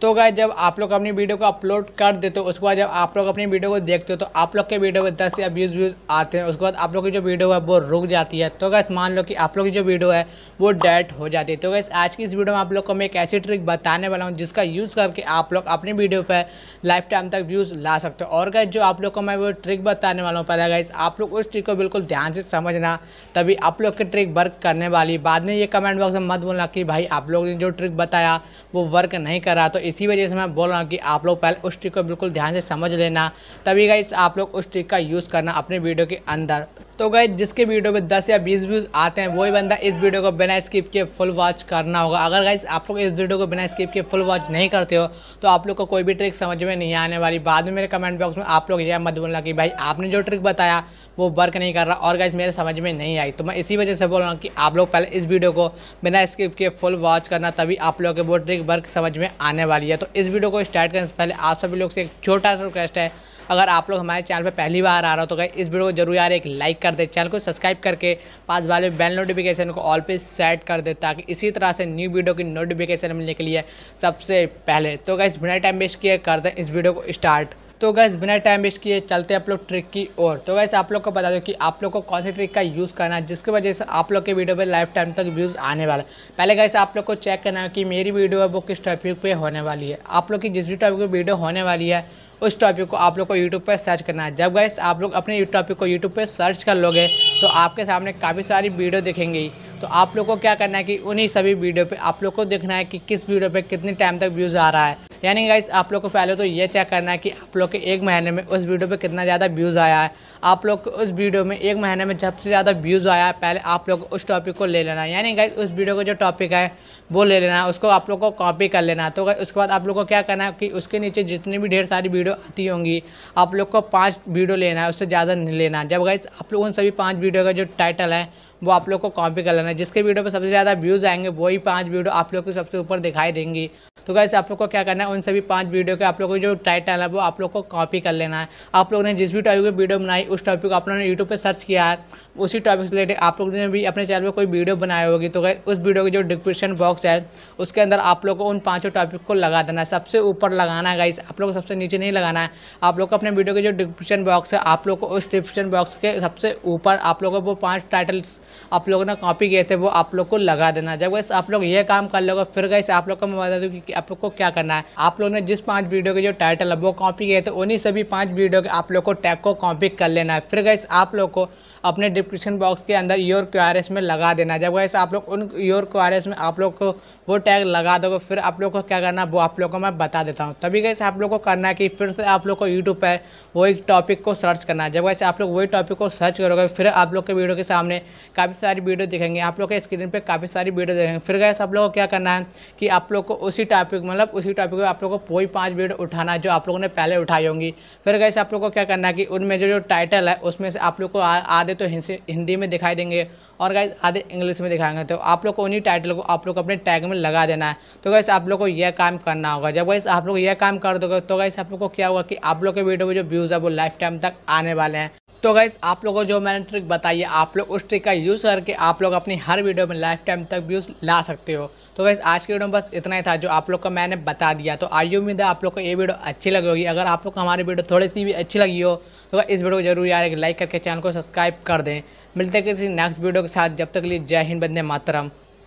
तो गाय जब आप लोग अपनी वीडियो को अपलोड कर देते हो उसके बाद जब आप लोग अपनी वीडियो को देखते हो तो आप लोग के वीडियो में दस या बीस व्यूज़ आते हैं उसके बाद आप लोग की जो वीडियो है वो रुक जाती है तो गैस मान लो कि आप लोग की जो वीडियो है वो डायरेक्ट हो जाती है तो गैस आज की इस वीडियो में आप लोग को मैं एक ऐसी ट्रिक बताने वाला हूँ जिसका यूज़ करके आप लोग अपनी वीडियो पर लाइफ टाइम तक व्यूज़ ला सकते हो और गैस जो आप लोग को मैं वो ट्रिक बताने वाला हूँ पहले गैस आप लोग उस ट्रिक को बिल्कुल ध्यान से समझना तभी आप लोग की ट्रिक वर्क करने वाली बाद में ये कमेंट बॉक्स में मत बोलना कि भाई आप लोग ने जो ट्रिक बताया वो वर्क नहीं करा तो इसी वजह से मैं बोल रहा हूँ कि आप लोग पहले उस ट्रिक को बिल्कुल ध्यान से समझ लेना तभी गाइस आप लोग उस ट्रिक का यूज़ करना अपने वीडियो के अंदर तो गए जिसके वीडियो पे 10 या 20 व्यूज़ आते हैं वही बंदा इस वीडियो को बिना स्किप के फुल वॉच करना होगा अगर गाइज आप लोग इस वीडियो को बिना स्किप के फुल वॉच नहीं करते हो तो आप लोग को कोई भी ट्रिक समझ में नहीं आने वाली बाद में मेरे कमेंट बॉक्स में आप लोग यह मत बोलना कि भाई आपने जो ट्रिक बताया वो वर्क नहीं कर रहा और गाइज मेरे समझ में नहीं आई तो मैं इसी वजह से बोल रहा हूँ कि आप लोग पहले इस वीडियो को बिना स्किप के फुल वॉच करना तभी आप लोगों के वो ट्रिक वर्क समझ में आने वाली है तो इस वीडियो को स्टार्ट करने से पहले आप सभी लोग से एक छोटा सा रिक्वेस्ट है अगर आप लोग हमारे चैनल पर पहली बार आ रहा हो तो गाइज इस वीडियो को जरूर यार एक लाइक कर दे चैनल को सब्सक्राइब करके पास वाले बेल नोटिफिकेशन को ऑल पे सेट कर दे ताकि इसी तरह से न्यू वीडियो की नोटिफिकेशन मिलने के लिए सबसे पहले तो इस बिना टाइम वेस्ट किए कर दें इस वीडियो को स्टार्ट तो गैस बिना टाइम वेस्ट किए चलते आप लोग ट्रिक की ओर तो वैसे आप लोग को बता दो कि आप लोग को कौन सी ट्रिक का यूज़ करना है जिसकी वजह से आप लोग के वीडियो पर लाइफ टाइम तक व्यूज़ आने वाला है पहले गैस आप लोग को चेक करना है कि मेरी वीडियो है वो किस टॉपिक पर होने वाली है आप लोग की जिस भी टॉपिक पर वीडियो होने वाली है उस टॉपिक को आप लोग को यूट्यूब पर सर्च करना है जब गैस आप लोग अपने टॉपिक को यूट्यूब पर सर्च कर लोगे तो आपके सामने काफ़ी सारी वीडियो दिखेंगी तो आप लोग को क्या करना है कि उन्हीं सभी वीडियो पे आप लोग को देखना है कि किस वीडियो पे कितने टाइम तक व्यूज़ आ रहा है यानी गाइस आप लोग को पहले तो ये चेक करना है कि आप लोग के एक महीने में उस वीडियो पर कितना ज़्यादा व्यूज़ आया है आप लोग को उस वीडियो में एक महीने में जब से ज़्यादा व्यूज़ आया है पहले आप लोग उस टॉपिक को ले लेना है यानी गाइस उस वीडियो का जो टॉपिक है वो ले लेना है उसको आप लोग को कॉपी कर लेना है तो उसके बाद आप लोग को क्या करना है कि उसके नीचे जितनी भी ढेर सारी वीडियो आती होंगी आप लोग को पाँच वीडियो लेना है उससे ज़्यादा नहीं लेना जब गाइस आप लोग उन सभी पाँच वीडियो का जो टाइटल है वो आप लोग को कॉपी कर लेना है जिसके वीडियो पर सबसे ज़्यादा व्यूज़ आएंगे वही पाँच वीडियो आप लोग को सबसे ऊपर दिखाई देंगी तो गैस आप लोग को क्या करना है उन सभी पाँच वीडियो के आप लोगों को जो टाइटल है वो आप लोग को कॉपी कर लेना है आप लोगों ने जिस भी टॉपिक पर वीडियो बनाई उस टॉपिक को आप लोगों ने यूट्यूब पर सर्च किया है उसी टॉपिक से रिलेटेड आप लोगों ने भी अपने चैनल पर कोई वीडियो बनाई होगी तो गैस उस वीडियो की जो डिस्क्रिप्शन बॉक्स है उसके अंदर आप लोग को उन पाँचों टॉपिक को लगा देना है सबसे ऊपर लगाना है गाइस आप लोग को सबसे नीचे नहीं लगाना है आप लोग को अपने वीडियो के जो डिस्क्रिप्शन बॉक्स है आप लोग को उस डिस्क्रिप्शन बॉक्स के सबसे ऊपर आप लोगों को वो पाँच टाइटल्स आप लोगों ने कॉपी किए थे वो आप लोग को लगा देना जब वैसे आप लोग ये काम कर लोगे फिर गैस आप लोग को मैं बता दूँ कि आप लोग को क्या करना है आप लोग ने जिस पांच वीडियो के जो टाइटल है वो कॉपी किए थे उन्हीं सभी पांच वीडियो के आप लोग को टैग को कॉपी कर लेना है फिर गैस आप लोग को अपने डिस्क्रिप्शन बॉक्स के अंदर योर क्यू में लगा देना जब वैसे आप लोग उन योर क्यू में आप लोग को वो टैग लगा दोगे फिर आप लोग को क्या करना है वो आप लोग को मैं बता देता हूँ तभी कैसे आप लोग को करना है कि फिर से आप लोग को यूट्यूब पर वही टॉपिक को सर्च करना है जब वैसे आप लोग वही टॉपिक को सर्च करोगे फिर आप लोग के वीडियो के सामने काफ़ी सारी वीडियो दिखेंगे आप लोग के स्क्रीन पर काफ़ी सारी वीडियो देखेंगे फिर गैस आप लोग को क्या करना है कि आप लोग को उसी टाइप टॉपिक मतलब उसी टॉपिक में आप लोगों को कोई पांच वीडियो उठाना है जो आप लोगों ने पहले उठाई होंगी फिर कैसे आप लोगों को क्या करना है कि उनमें जो जो टाइटल है उसमें से आप लोग को आधे तो हिंदी में दिखाई देंगे और गाइस आधे इंग्लिश में दिखाएंगे तो आप लोग को उन्हीं टाइटल को आप लोग अपने टैग में लगा देना है तो गैस आप लोग को यह काम करना होगा जब वैसे आप लोग यह काम कर दोगे तो गैस आप लोग को क्या होगा कि आप लोग के वीडियो में जो व्यूज़ है वो लाइफ टाइम तक आने वाले हैं तो गैस आप लोगों को जो मैंने ट्रिक बताई है आप लोग उस ट्रिक का यूज़ करके आप लोग अपनी हर वीडियो में लाइफ टाइम तक व्यूज़ ला सकते हो तो गैस आज की वीडियो में बस इतना ही था जो आप लोग का मैंने बता दिया तो आई उम्मीद है आप लोग को ये वीडियो अच्छी लगी होगी अगर आप लोग को हमारी वीडियो थोड़ी सी भी अच्छी लगी हो तो इस वीडियो को जरूर यार लाइक करके चैनल को सब्सक्राइब कर दें मिलते किसी नेक्स्ट वीडियो के साथ जब तक लिए जय हिंद बंदे मातरम